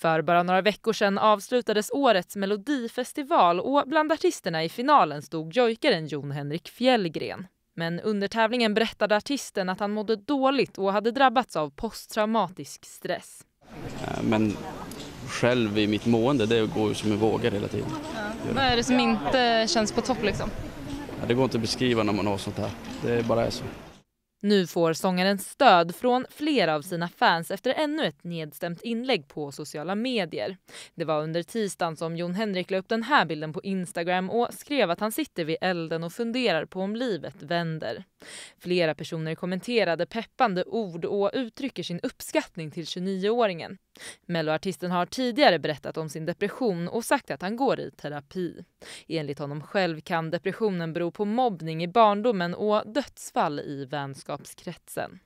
För bara några veckor sedan avslutades årets melodifestival och bland artisterna i finalen stod jojkaren Jon Henrik Fjällgren. Men under tävlingen berättade artisten att han mådde dåligt och hade drabbats av posttraumatisk stress. Eh, men själv i mitt mående, det går ju som en våga hela tiden. Ja. Vad är det som inte känns på topp liksom? Det går inte att beskriva när man har sånt här. Det bara är så. Nu får sångaren stöd från flera av sina fans efter ännu ett nedstämt inlägg på sociala medier. Det var under tisdagen som Jon Henrik la upp den här bilden på Instagram och skrev att han sitter vid elden och funderar på om livet vänder. Flera personer kommenterade peppande ord och uttrycker sin uppskattning till 29-åringen. Melloartisten har tidigare berättat om sin depression och sagt att han går i terapi. Enligt honom själv kan depressionen bero på mobbning i barndomen och dödsfall i vänskapskretsen.